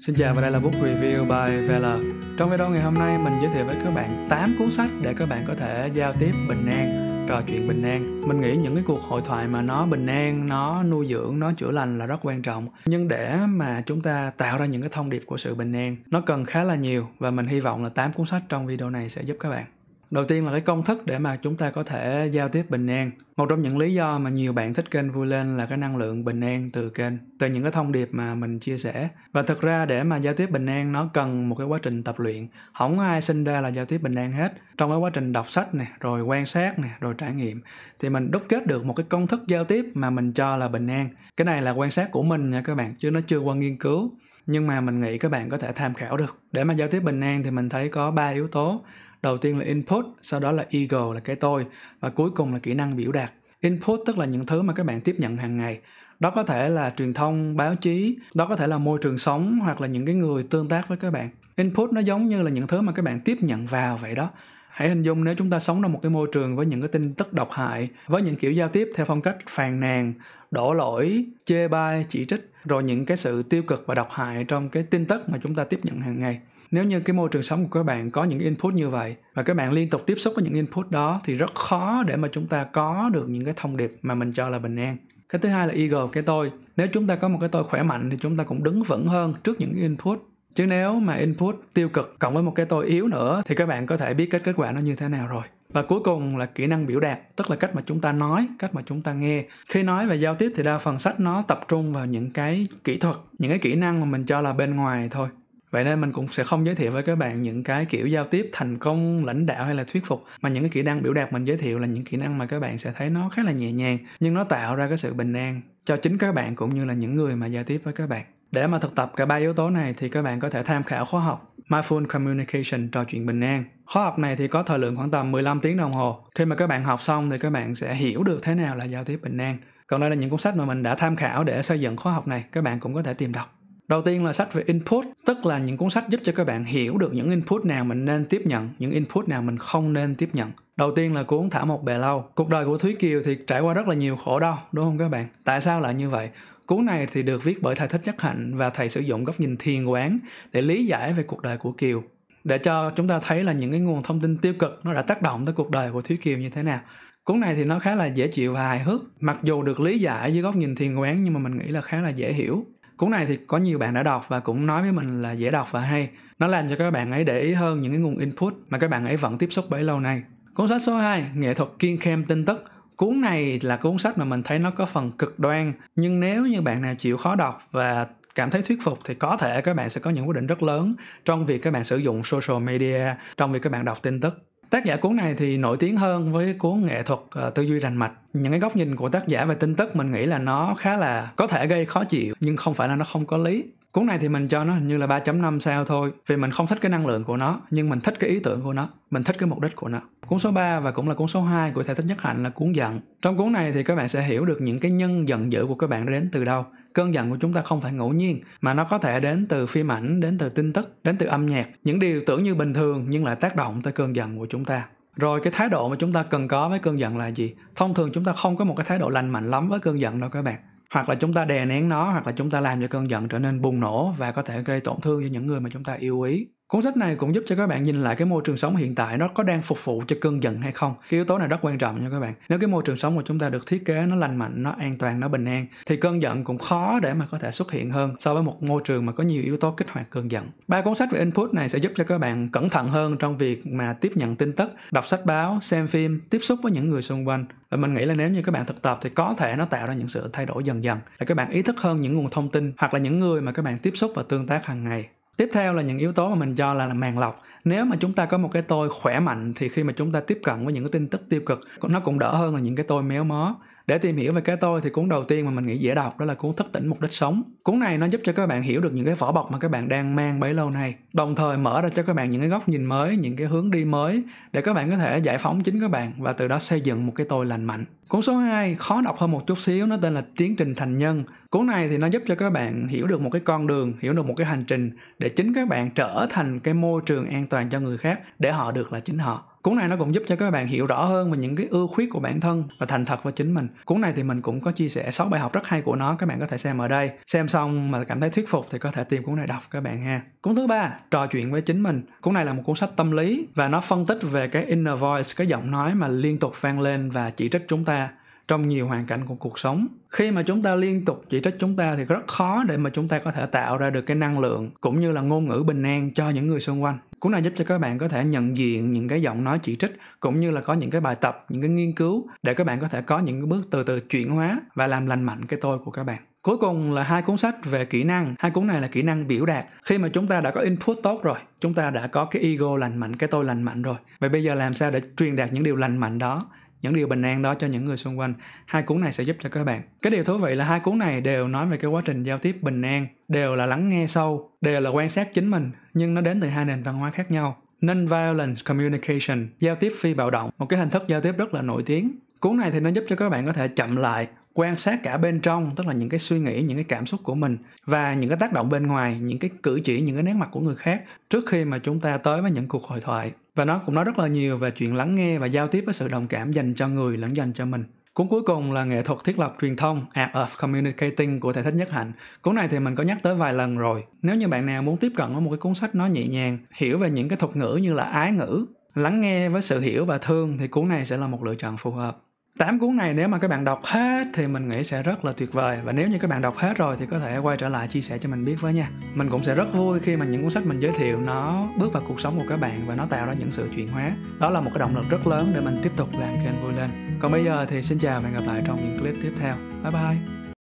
Xin chào và đây là Book Review by Vela. Trong video ngày hôm nay mình giới thiệu với các bạn 8 cuốn sách để các bạn có thể giao tiếp bình an, trò chuyện bình an. Mình nghĩ những cái cuộc hội thoại mà nó bình an, nó nuôi dưỡng, nó chữa lành là rất quan trọng. Nhưng để mà chúng ta tạo ra những cái thông điệp của sự bình an, nó cần khá là nhiều và mình hy vọng là 8 cuốn sách trong video này sẽ giúp các bạn đầu tiên là cái công thức để mà chúng ta có thể giao tiếp bình an một trong những lý do mà nhiều bạn thích kênh vui lên là cái năng lượng bình an từ kênh từ những cái thông điệp mà mình chia sẻ và thực ra để mà giao tiếp bình an nó cần một cái quá trình tập luyện không ai sinh ra là giao tiếp bình an hết trong cái quá trình đọc sách nè rồi quan sát nè rồi trải nghiệm thì mình đúc kết được một cái công thức giao tiếp mà mình cho là bình an cái này là quan sát của mình nha các bạn chứ nó chưa qua nghiên cứu nhưng mà mình nghĩ các bạn có thể tham khảo được để mà giao tiếp bình an thì mình thấy có ba yếu tố đầu tiên là input sau đó là ego là cái tôi và cuối cùng là kỹ năng biểu đạt input tức là những thứ mà các bạn tiếp nhận hàng ngày đó có thể là truyền thông báo chí đó có thể là môi trường sống hoặc là những cái người tương tác với các bạn input nó giống như là những thứ mà các bạn tiếp nhận vào vậy đó hãy hình dung nếu chúng ta sống trong một cái môi trường với những cái tin tức độc hại với những kiểu giao tiếp theo phong cách phàn nàn đổ lỗi chê bai chỉ trích rồi những cái sự tiêu cực và độc hại trong cái tin tức mà chúng ta tiếp nhận hàng ngày nếu như cái môi trường sống của các bạn có những input như vậy và các bạn liên tục tiếp xúc với những input đó thì rất khó để mà chúng ta có được những cái thông điệp mà mình cho là bình an cái thứ hai là ego cái tôi nếu chúng ta có một cái tôi khỏe mạnh thì chúng ta cũng đứng vững hơn trước những input chứ nếu mà input tiêu cực cộng với một cái tôi yếu nữa thì các bạn có thể biết kết kết quả nó như thế nào rồi và cuối cùng là kỹ năng biểu đạt tức là cách mà chúng ta nói cách mà chúng ta nghe khi nói về giao tiếp thì đa phần sách nó tập trung vào những cái kỹ thuật những cái kỹ năng mà mình cho là bên ngoài thôi vậy nên mình cũng sẽ không giới thiệu với các bạn những cái kiểu giao tiếp thành công lãnh đạo hay là thuyết phục mà những cái kỹ năng biểu đạt mình giới thiệu là những kỹ năng mà các bạn sẽ thấy nó khá là nhẹ nhàng nhưng nó tạo ra cái sự bình an cho chính các bạn cũng như là những người mà giao tiếp với các bạn để mà thực tập cả ba yếu tố này thì các bạn có thể tham khảo khóa học Mindful Communication trò chuyện bình an. Khóa học này thì có thời lượng khoảng tầm 15 tiếng đồng hồ. Khi mà các bạn học xong thì các bạn sẽ hiểu được thế nào là giao tiếp bình an. Còn đây là những cuốn sách mà mình đã tham khảo để xây dựng khóa học này, các bạn cũng có thể tìm đọc. Đầu tiên là sách về input, tức là những cuốn sách giúp cho các bạn hiểu được những input nào mình nên tiếp nhận, những input nào mình không nên tiếp nhận. Đầu tiên là cuốn Thả một bè lâu. Cuộc đời của Thúy Kiều thì trải qua rất là nhiều khổ đau, đúng không các bạn? Tại sao lại như vậy? Cuốn này thì được viết bởi thầy Thích Nhất Hạnh và thầy sử dụng góc nhìn thiền quán để lý giải về cuộc đời của Kiều để cho chúng ta thấy là những cái nguồn thông tin tiêu cực nó đã tác động tới cuộc đời của Thúy Kiều như thế nào. Cuốn này thì nó khá là dễ chịu và hài hước, mặc dù được lý giải dưới góc nhìn thiền quán nhưng mà mình nghĩ là khá là dễ hiểu. Cuốn này thì có nhiều bạn đã đọc và cũng nói với mình là dễ đọc và hay. Nó làm cho các bạn ấy để ý hơn những cái nguồn input mà các bạn ấy vẫn tiếp xúc bấy lâu nay. Cuốn sách số 2, Nghệ thuật kiên khem tin tức cuốn này là cuốn sách mà mình thấy nó có phần cực đoan nhưng nếu như bạn nào chịu khó đọc và cảm thấy thuyết phục thì có thể các bạn sẽ có những quyết định rất lớn trong việc các bạn sử dụng social media trong việc các bạn đọc tin tức tác giả cuốn này thì nổi tiếng hơn với cuốn nghệ thuật ờ, tư duy rành mạch những cái góc nhìn của tác giả về tin tức mình nghĩ là nó khá là có thể gây khó chịu nhưng không phải là nó không có lý Cuốn này thì mình cho nó hình như là 3.5 sao thôi vì mình không thích cái năng lượng của nó nhưng mình thích cái ý tưởng của nó, mình thích cái mục đích của nó. Cuốn số 3 và cũng là cuốn số 2 của thầy thích nhất hạnh là cuốn giận. Trong cuốn này thì các bạn sẽ hiểu được những cái nhân giận dữ của các bạn đến từ đâu. Cơn giận của chúng ta không phải ngẫu nhiên mà nó có thể đến từ phim ảnh, đến từ tin tức, đến từ âm nhạc, những điều tưởng như bình thường nhưng lại tác động tới cơn giận của chúng ta rồi cái thái độ mà chúng ta cần có với cơn giận là gì thông thường chúng ta không có một cái thái độ lành mạnh lắm với cơn giận đâu các bạn hoặc là chúng ta đè nén nó hoặc là chúng ta làm cho cơn giận trở nên bùng nổ và có thể gây tổn thương cho những người mà chúng ta yêu quý Cuốn sách này cũng giúp cho các bạn nhìn lại cái môi trường sống hiện tại nó có đang phục vụ cho cơn giận hay không. Cái yếu tố này rất quan trọng nha các bạn. Nếu cái môi trường sống của chúng ta được thiết kế nó lành mạnh, nó an toàn, nó bình an thì cơn giận cũng khó để mà có thể xuất hiện hơn so với một môi trường mà có nhiều yếu tố kích hoạt cơn giận. Ba cuốn sách về input này sẽ giúp cho các bạn cẩn thận hơn trong việc mà tiếp nhận tin tức, đọc sách báo, xem phim, tiếp xúc với những người xung quanh. Và mình nghĩ là nếu như các bạn thực tập thì có thể nó tạo ra những sự thay đổi dần dần là các bạn ý thức hơn những nguồn thông tin hoặc là những người mà các bạn tiếp xúc và tương tác hàng ngày tiếp theo là những yếu tố mà mình cho là, là màng lọc nếu mà chúng ta có một cái tôi khỏe mạnh thì khi mà chúng ta tiếp cận với những cái tin tức tiêu cực nó cũng đỡ hơn là những cái tôi méo mó để tìm hiểu về cái tôi thì cuốn đầu tiên mà mình nghĩ dễ đọc đó là cuốn Thức tỉnh mục đích sống. Cuốn này nó giúp cho các bạn hiểu được những cái vỏ bọc mà các bạn đang mang bấy lâu nay, đồng thời mở ra cho các bạn những cái góc nhìn mới, những cái hướng đi mới để các bạn có thể giải phóng chính các bạn và từ đó xây dựng một cái tôi lành mạnh. Cuốn số 2 khó đọc hơn một chút xíu nó tên là Tiến trình thành nhân. Cuốn này thì nó giúp cho các bạn hiểu được một cái con đường, hiểu được một cái hành trình để chính các bạn trở thành cái môi trường an toàn cho người khác để họ được là chính họ cuốn này nó cũng giúp cho các bạn hiểu rõ hơn về những cái ưu khuyết của bản thân và thành thật với chính mình cuốn này thì mình cũng có chia sẻ 6 bài học rất hay của nó các bạn có thể xem ở đây xem xong mà cảm thấy thuyết phục thì có thể tìm cuốn này đọc các bạn ha cuốn thứ ba trò chuyện với chính mình cuốn này là một cuốn sách tâm lý và nó phân tích về cái inner voice cái giọng nói mà liên tục vang lên và chỉ trích chúng ta trong nhiều hoàn cảnh của cuộc sống khi mà chúng ta liên tục chỉ trích chúng ta thì rất khó để mà chúng ta có thể tạo ra được cái năng lượng cũng như là ngôn ngữ bình an cho những người xung quanh cũng là giúp cho các bạn có thể nhận diện những cái giọng nói chỉ trích cũng như là có những cái bài tập những cái nghiên cứu để các bạn có thể có những cái bước từ từ chuyển hóa và làm lành mạnh cái tôi của các bạn cuối cùng là hai cuốn sách về kỹ năng hai cuốn này là kỹ năng biểu đạt khi mà chúng ta đã có input tốt rồi chúng ta đã có cái ego lành mạnh cái tôi lành mạnh rồi vậy bây giờ làm sao để truyền đạt những điều lành mạnh đó những điều bình an đó cho những người xung quanh hai cuốn này sẽ giúp cho các bạn cái điều thú vị là hai cuốn này đều nói về cái quá trình giao tiếp bình an đều là lắng nghe sâu đều là quan sát chính mình nhưng nó đến từ hai nền văn hóa khác nhau non-violence communication giao tiếp phi bạo động một cái hình thức giao tiếp rất là nổi tiếng cuốn này thì nó giúp cho các bạn có thể chậm lại quan sát cả bên trong tức là những cái suy nghĩ những cái cảm xúc của mình và những cái tác động bên ngoài những cái cử chỉ những cái nét mặt của người khác trước khi mà chúng ta tới với những cuộc hội thoại và nó cũng nói rất là nhiều về chuyện lắng nghe và giao tiếp với sự đồng cảm dành cho người lẫn dành cho mình. Cuốn cuối cùng là nghệ thuật thiết lập truyền thông Art of Communicating của thể thích nhất hạnh. Cuốn này thì mình có nhắc tới vài lần rồi. Nếu như bạn nào muốn tiếp cận với một cái cuốn sách nó nhẹ nhàng, hiểu về những cái thuật ngữ như là ái ngữ, lắng nghe với sự hiểu và thương thì cuốn này sẽ là một lựa chọn phù hợp tám cuốn này nếu mà các bạn đọc hết thì mình nghĩ sẽ rất là tuyệt vời và nếu như các bạn đọc hết rồi thì có thể quay trở lại chia sẻ cho mình biết với nha mình cũng sẽ rất vui khi mà những cuốn sách mình giới thiệu nó bước vào cuộc sống của các bạn và nó tạo ra những sự chuyển hóa đó là một cái động lực rất lớn để mình tiếp tục làm kênh vui lên còn bây giờ thì xin chào và hẹn gặp lại trong những clip tiếp theo bye bye